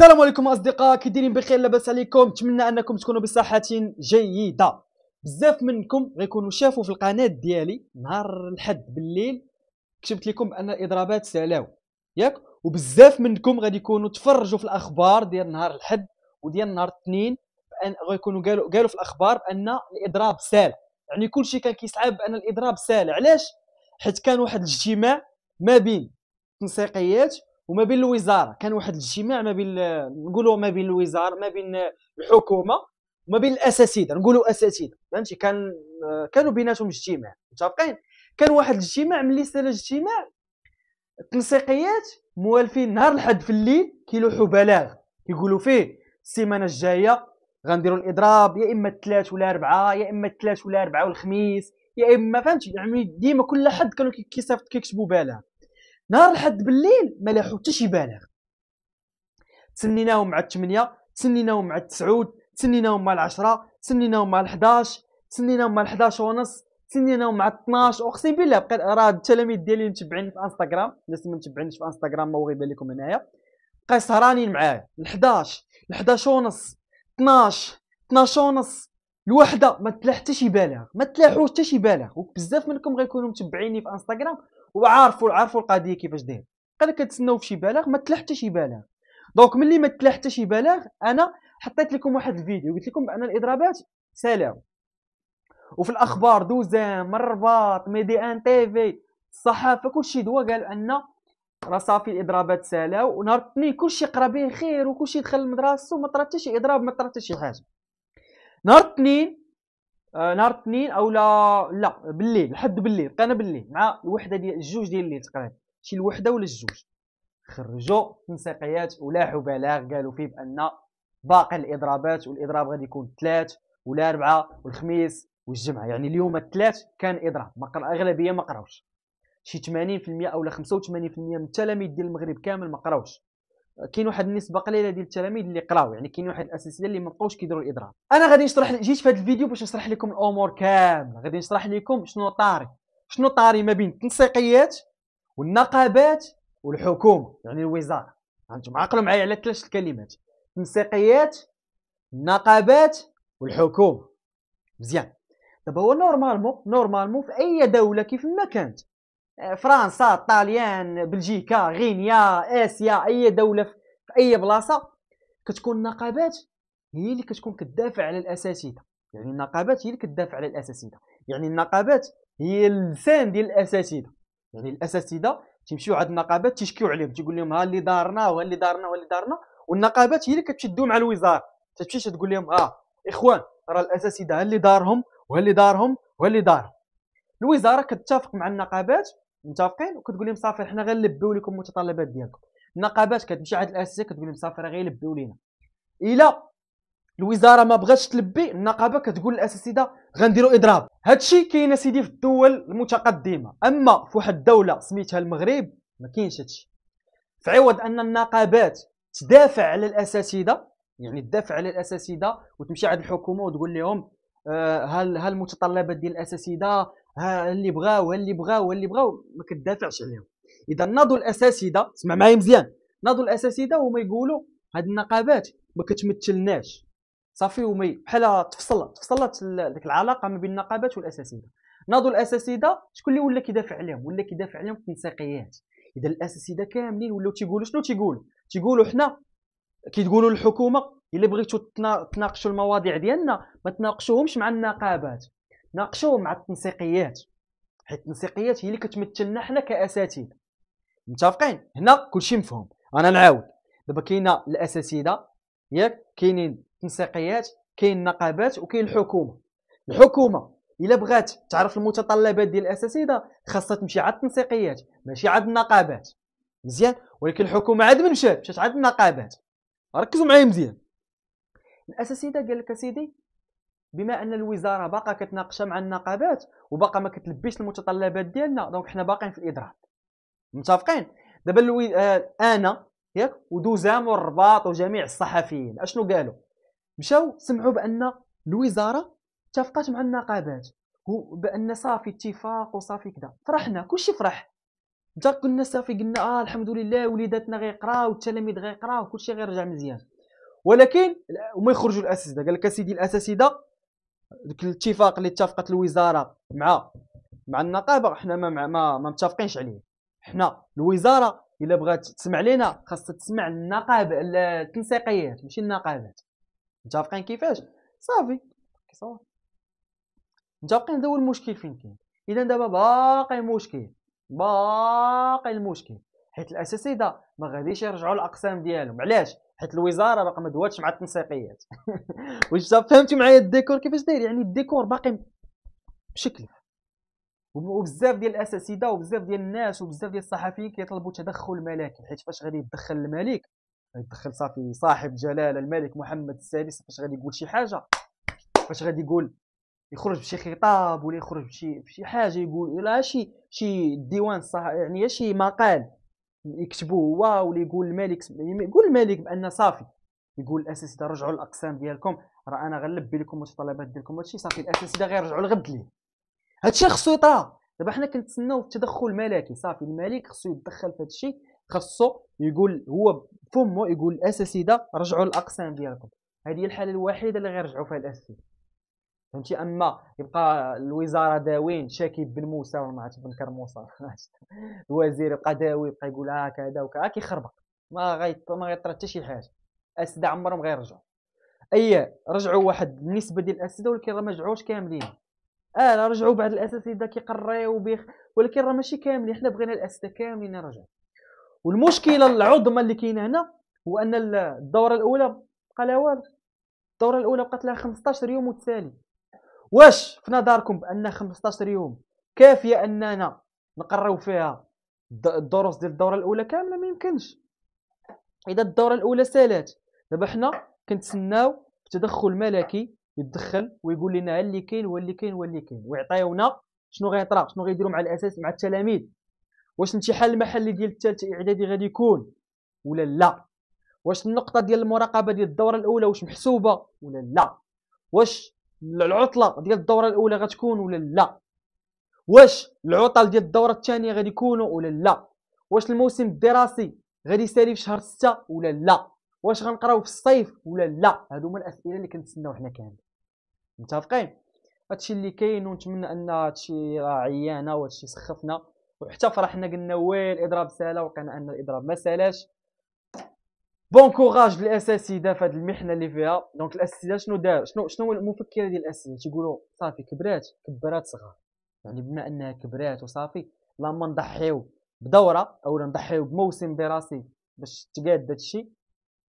السلام عليكم اصدقاء كديرين بخير لاباس عليكم نتمنى انكم تكونوا بصحه جيده بزاف منكم غيكونوا شافوا في القناه ديالي نهار الحد بالليل كتبت لكم بان الاضرابات سالاو ياك وبزاف منكم غادي يكونوا تفرجوا في الاخبار ديال نهار الحد وديال نهار الاثنين بان غيكونوا قالوا قالوا في الاخبار بان الاضراب سال يعني كلشي كان كيصعب بان الاضراب سال علاش حيت كان واحد الاجتماع ما بين التنسيقيات وما بين الوزاره كان واحد الاجتماع ما بين نقولوا ما بين الوزاره ما بين الحكومه وما بين الاساتذه نقولوا اساتذه فهمتي كان كانوا بيناتهم اجتماع متفقين كان واحد الاجتماع ملي سال الاجتماع التنسيقيات موالفين نهار الحد في الليل كيلوحوا بلاغ كيقولوا فيه السيمانه الجايه غنديروا الاضراب يا اما الثلاث ولا اربعه يا اما الثلاث ولا اربعه والخميس يا اما فهمتي يعني ديما كل حد كانوا كيصيفط كيكتبوا بلاغ نهار الحد بالليل ما لاحو حتى شي بالغ تسنيناهم مع الثمانية تسنيناهم مع التسعود تسنيناهم مع العشرة تسنيناهم مع الحداش تسنيناهم مع الحداش ونص تسنيناهم مع الطناش اقسم بالله بقيت راه التلاميذ ديالي متبعيني في انستغرام الناس ما متبعينش في انستغرام ما غيبان لكم هنايا بقى سهرانين معايا الحداش الحداش ونص طناش طناش ونص الوحده ما تلاح حتى شي بالغ ما تلاحوش حتى شي بالغ وبزاف منكم غيكونوا متبعيني في انستغرام وعارفوا عارفوا القضيه كيفاش داير قال كتسناو في شي بلاغ ما تلا حتى شي بلاغ دونك ملي ما تلا حتى شي بلاغ انا حطيت لكم واحد الفيديو قلت لكم بان الاضرابات سلام وفي الاخبار دوزان من الرباط ميدي ان تي في الصحافه كلشي دوا قال ان راه صافي الاضرابات سالاو ونهار الاثنين كلشي قرا به خير وكلشي دخل لمدرسته وما طرا حتى شي اضراب ما طرا حتى شي حاجه نهار الاثنين آه، نهار الاثنين او لا لا بالليل لحد بالليل بقينا بالليل مع الوحده ديال الجوج ديال الليل تقريبا شي الوحده ولا الجوج خرجوا التنسيقيات ولاحوا بلاغ قالوا فيه بان باقي الاضرابات والاضراب غادي يكون ثلاث ولا اربعه والخميس والجمعه يعني اليوم الثلاث كان اضراب ما قرا اغلبيه ما قراوش شي 80% او لا 85% من التلاميذ ديال المغرب كامل ما قراوش كاين واحد النسبه قليله ديال التلاميذ اللي قراو يعني كاين واحد الاساسيه اللي ما بقاوش كيديروا الاضراب انا غادي نشرح جيت في هذا الفيديو باش نشرح لكم الامور كامله غادي نشرح لكم شنو طاري شنو طاري ما بين التنسيقيات والنقابات والحكومه يعني الوزاره انتم عقلوا معايا على ثلاث الكلمات التنسيقيات النقابات والحكومه مزيان دابا هو نورمالمون نورمالمون في اي دوله كيف ما كانت فرنسا طاليان بلجيكا غينيا اسيا اي دوله في اي بلاصه كتكون النقابات هي اللي كتكون كتدافع على الاساتذه يعني النقابات هي اللي كتدافع على الاساتذه يعني النقابات هي اللسان ديال الاساتذه يعني الاساتذه تيمشيو عند النقابات تيشكيو عليهم تيقول لهم ها اللي دارنا وها اللي دارنا وها اللي دارنا والنقابات هي اللي كتشدو مع الوزاره تتمشي تقول لهم اه اخوان راه الاساتذه اللي دارهم وها اللي دارهم وها اللي دارهم الوزاره كتتفق مع النقابات متفقين وكتقول لهم صافي حنا غنلبيو لكم المتطلبات ديالكم النقابات كتمشي عند الاساسيه كتقول لهم صافي راه غيلبيو لينا الا الوزاره ما بغاتش تلبي النقابه كتقول للاساتذه غنديروا اضراب هادشي كاين سيدي في الدول المتقدمه اما في واحد الدوله سميتها المغرب ما كاينش هادشي في عوض ان النقابات تدافع على الاساتذه يعني تدافع على الاساتذه وتمشي عند الحكومه وتقول لهم آه، هل هل المتطلبات ديال الاساتذه ها اللي بغاو اللي بغاو اللي بغاو ما كتدافعش عليهم اذا ناضوا الاساتذه اسمع معايا مزيان ناضوا الاساتذه وما يقولوا هاد النقابات ما كتمثلناش صافي وما بحال تفصلت تفصلت ديك العلاقه ما بين النقابات والاساتذه ناضوا الاساتذه شكون اللي ولا كيدافع عليهم ولا كيدافع عليهم التنسيقيات اذا الاساتذه كاملين ولاو تيقولوا شنو تيقولوا تيقولوا حنا كيتقولوا للحكومه الا بغيتوا تناقشوا المواضيع ديالنا ما تناقشوهمش مع النقابات ناقشوه مع التنسيقيات حيت التنسيقيات هي اللي كتمثلنا حنا كاساتذه متفقين هنا كلشي مفهوم انا نعاود دابا كاينه الاساتذه ياك كاينين التنسيقيات كاين النقابات وكاين الحكومه الحكومه الا بغات تعرف المتطلبات ديال الاساتذه خاصها تمشي عند التنسيقيات ماشي عند النقابات مزيان ولكن الحكومه عاد من مشات مشات عند النقابات ركزوا معايا مزيان الاساتذه قال لك اسيدي بما ان الوزاره باقا كتناقش مع النقابات وباقا ما كتلبيش المتطلبات ديالنا دونك حنا باقين في الاضراب متفقين دابا الوي... آه انا ياك ودوزام والرباط وجميع الصحفيين اشنو قالوا مشاو سمعوا بان الوزاره اتفقت مع النقابات وبان صافي اتفاق وصافي كذا فرحنا كلشي فرح جا كنا صافي قلنا اه الحمد لله وليداتنا غيقراو التلاميذ غيقراو كلشي غيرجع مزيان ولكن وما يخرجوا الاساتذه قال لك اسيدي الاساتذه ذاك الاتفاق اللي اتفقت الوزاره مع مع النقابه حنا ما ما, ما متفقينش عليه حنا الوزاره الا بغات تسمع لينا خاصها تسمع النقابه التنسيقيات ماشي النقابات متفقين كيفاش صافي صافي متفقين هذا هو المشكل فين كاين اذا دابا باقي مشكل باقي المشكل حيت الاساسيده ما غاديش يرجعوا الاقسام ديالهم علاش حيت الوزاره باقا ما دواتش مع التنسيقيات واش فهمتي معايا الديكور كيفاش داير يعني الديكور باقي بشكل وبزاف ديال الاساتذه وبزاف ديال الناس وبزاف ديال الصحفيين كيطلبوا تدخل ملكي حيت فاش غادي يتدخل الملك يتدخل صافي صاحب جلاله الملك محمد السادس فاش غادي يقول شي حاجه فاش غادي يقول يخرج بشي خطاب ولا يخرج بشي بشي حاجه يقول لا شي شي ديوان صح يعني شي مقال يكتبوا هو ولا يقول الملك يعني يقول الملك بان صافي يقول الاساتذه رجعوا الاقسام ديالكم راه انا غنلبي لكم المتطلبات ديالكم هادشي صافي الاساتذه غير رجعوا الغد ليه هادشي خصو يطرا دابا حنا كنتسناو التدخل الملكي صافي الملك خصو يتدخل في هادشي خصو يقول هو فمو يقول الاساتذه رجعوا الاقسام ديالكم هذه هي الحاله الوحيده اللي غيرجعوا فيها الاساتذه فهمتي اما يبقى الوزاره داوين شاكي بن موسى ولا عرفت بن كرموسى الوزير يبقى داوي يبقى يقول هكذا وكذا كيخربق ما غيط ما غيطرى حتى شي حاجه الاسد عمرهم غيرجعوا اي رجعوا واحد النسبه ديال الاسد ولكن راه ما رجعوش كاملين اه رجعوا بعض الاساتذه كيقريو بيخ ولكن راه ماشي كاملين حنا بغينا الاسد كاملين يرجعوا والمشكله العظمى اللي كاينه هنا هو ان الدوره الاولى بقى لا والو الدوره الاولى بقات لها 15 يوم متتالي واش في نظركم بان 15 يوم كافيه اننا نقراو فيها الدروس ديال الدوره الاولى كامله ما يمكنش اذا الدوره الاولى سالات دابا حنا كنتسناو تدخل ملكي يتدخل ويقول لنا اللي كاين واللي كاين واللي كاين ويعطيونا شنو غيطرا شنو غيديروا مع الاساس مع التلاميذ واش الامتحان المحلي ديال الثالث اعدادي غادي يكون ولا لا واش النقطه ديال المراقبه ديال الدوره الاولى واش محسوبه ولا لا واش العطله ديال الدوره الاولى غتكون ولا لا واش العطل ديال الدوره الثانيه غادي يكونوا ولا لا واش الموسم الدراسي غادي يسالي في شهر 6 ولا لا واش غنقراو في الصيف ولا لا هادو هما الاسئله اللي كنتسناو حنا كاملين متفقين هادشي اللي كاين ونتمنى ان هادشي راه عيانه وهادشي سخفنا وحتى فرحنا قلنا ويل الاضراب سالا وقعنا ان الاضراب ما سالاش بون كوراج للاساتذه في هذه المحنه اللي فيها دونك الاساتذه شنو دار شنو شنو المفكره ديال الاساتذه تيقولوا صافي كبرات كبرات صغار يعني بما انها كبرات وصافي لما نضحيو بدوره اولا نضحيو بموسم دراسي باش تقاد هادشي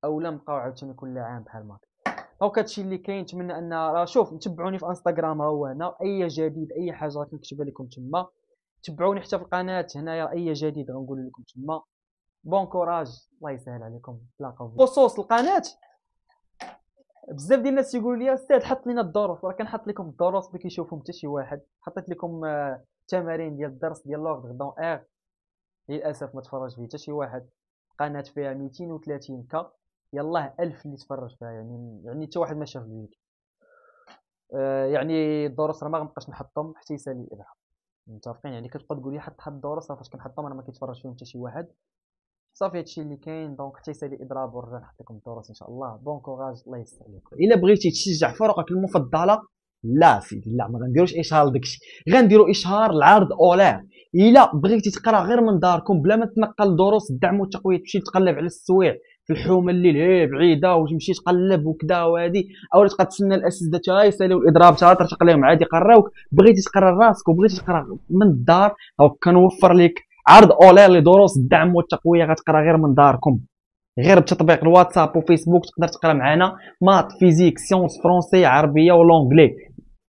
اولا نبقاو عاوتاني كل عام بحال ما هاكا هادشي اللي كاين نتمنى ان راه شوف تبعوني في انستغرام ها هو هنا اي جديد اي حاجه غنكتبها لكم تما تبعوني حتى في القناه هنايا اي جديد غنقول لكم تما بون كوراج الله يسهل عليكم تلاقاو خصوص القناه بزاف ديال الناس يقولوا لي استاذ حط لنا الدروس راه كنحط لكم الدروس اللي كيشوفهم حتى شي واحد حطيت لكم التمارين آه، ديال الدرس ديال لورد دون اير للاسف ما تفرج فيه حتى شي واحد قناه فيها 230 كا يلاه 1000 اللي تفرج فيها يعني يعني حتى واحد ما شاف الفيديو آه، يعني الدروس راه ما غنبقاش نحطهم حتى يسالي الابهام متفقين يعني كتبقى تقول لي حط حط الدروس راه فاش كنحطهم انا ما كيتفرج فيهم حتى شي واحد صافي هادشي اللي كاين دونك حتى يسالي اضراب ورجع نحط لكم الدروس ان شاء الله بون كوراج الله يستر عليكم الا بغيتي تشجع فرقك المفضله لا سيدي لا ما غنديروش اشهار داكشي غنديروا اشهار العرض اولير الا بغيتي تقرا غير من داركم بلا ما تنقل دروس الدعم والتقويه تمشي تقلب على السويع في الحومه الليل هي بعيده وتمشي تقلب وكذا وهادي او تبقى تسنى الاساتذه تا يساليو الاضراب تاع ترتق عادي قراوك بغيتي تقرا راسك وبغيتي تقرا من الدار او كنوفر لك عرض اولير لدروس الدعم والتقويه غتقرا غير من داركم غير بتطبيق الواتساب وفيسبوك تقدر تقرا معنا مات فيزيك سيونس فرونسي عربيه ولونجلي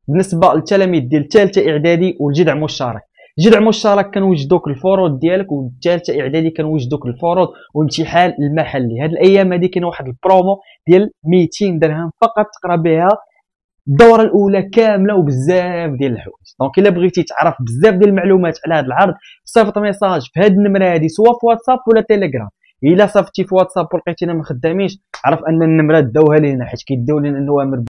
بالنسبه للتلاميذ ديال الثالثه اعدادي والجدع مشترك جدع مشترك كنوجدوك الفروض ديالك والثالثه اعدادي كنوجدوك الفروض والامتحان المحلي هاد الايام هادي كاين واحد البرومو ديال 200 درهم فقط تقرا بها الدوره الاولى كامله وبزاف ديال الحوايج دونك الا بغيتي تعرف بزاف ديال المعلومات على هذا العرض صيفط ميساج في هذه النمره هذه سواء في واتساب ولا تيليجرام الا صيفطتي في واتساب ولقيتينا ما خدامينش عرف ان النمره داوها لينا حيت كيداو لينا النوامر